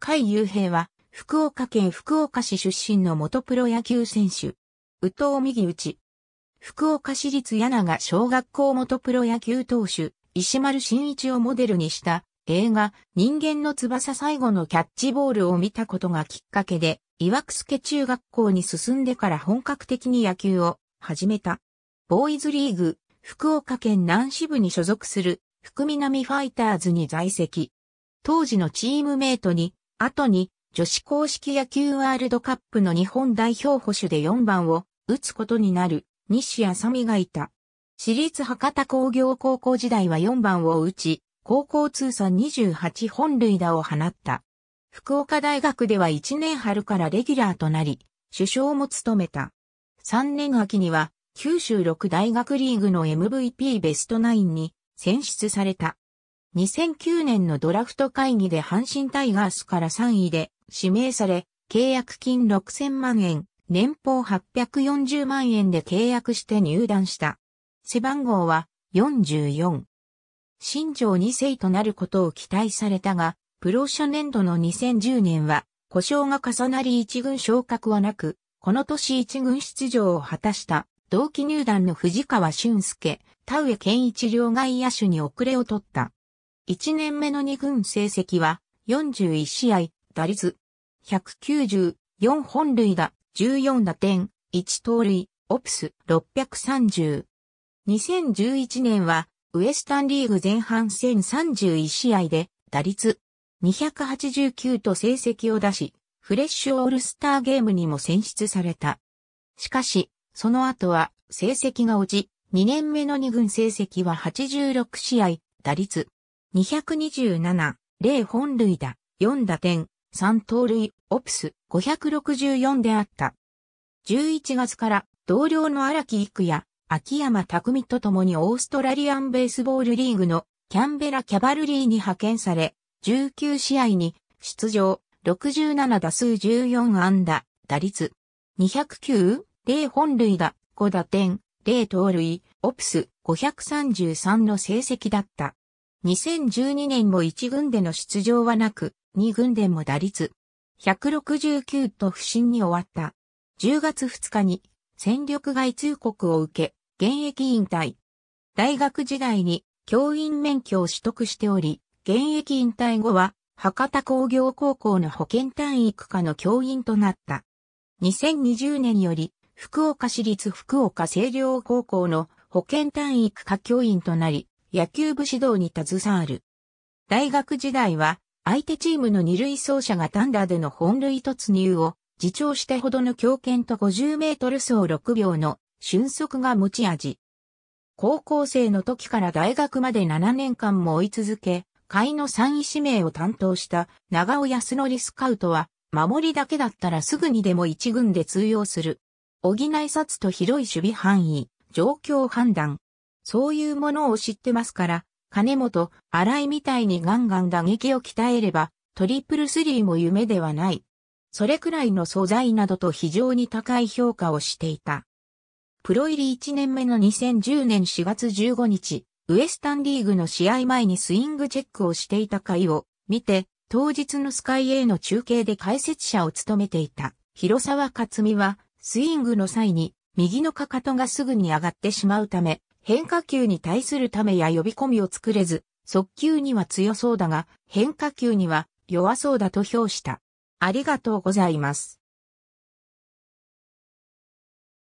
甲斐雄平は、福岡県福岡市出身の元プロ野球選手。宇藤右内。福岡市立柳が小学校元プロ野球投手、石丸慎一をモデルにした映画、人間の翼最後のキャッチボールを見たことがきっかけで、岩くすけ中学校に進んでから本格的に野球を始めた。ボーイズリーグ、福岡県南支部に所属する、福南ファイターズに在籍。当時のチームメイトに、後に女子公式野球ワールドカップの日本代表保守で4番を打つことになる西浅美がいた。私立博多工業高校時代は4番を打ち、高校通算28本塁打を放った。福岡大学では1年春からレギュラーとなり、首相も務めた。3年秋には、九州六大学リーグの MVP ベストナインに選出された。2009年のドラフト会議で阪神タイガースから3位で指名され、契約金6000万円、年俸840万円で契約して入団した。背番号は44。新庄2世となることを期待されたが、プロ初年度の2010年は、故障が重なり一軍昇格はなく、この年一軍出場を果たした同期入団の藤川俊介、田上健一両外野手に遅れを取った。1年目の2軍成績は41試合、打率194本塁打、14打点、1盗塁、オプス630。2011年はウエスタンリーグ前半戦31試合で打率289と成績を出し、フレッシュオールスターゲームにも選出された。しかし、その後は成績が落ち、2年目の2軍成績は86試合、打率227、0本塁打、4打点、3盗塁、オプス、564であった。11月から同僚の荒木育也、秋山匠と共にオーストラリアンベースボールリーグのキャンベラキャバルリーに派遣され、19試合に出場、67打数14安打、打率、209、0本塁打、5打点、0盗塁、オプス533の成績だった。2012年も1軍での出場はなく、2軍でも打率169と不振に終わった。10月2日に戦力外通告を受け、現役引退。大学時代に教員免許を取得しており、現役引退後は博多工業高校の保健体育科の教員となった。2020年より福岡市立福岡清涼高校の保健体育科教員となり、野球部指導に携わる。大学時代は、相手チームの二塁走者が単打での本塁突入を、自重してほどの強肩と50メートル走6秒の俊足が持ち味。高校生の時から大学まで7年間も追い続け、会の3位指名を担当した長尾康則スカウトは、守りだけだったらすぐにでも一軍で通用する。補い札と広い守備範囲、状況判断、そういうものを知ってますから、金本、荒井みたいにガンガン打撃を鍛えれば、トリプルスリーも夢ではない。それくらいの素材などと非常に高い評価をしていた。プロ入り1年目の2010年4月15日、ウエスタンリーグの試合前にスイングチェックをしていた回を見て、当日のスカイ A の中継で解説者を務めていた広沢克美は、スイングの際に右のかかとがすぐに上がってしまうため、変化球に対するためや呼び込みを作れず、速球には強そうだが、変化球には弱そうだと評した。ありがとうございます。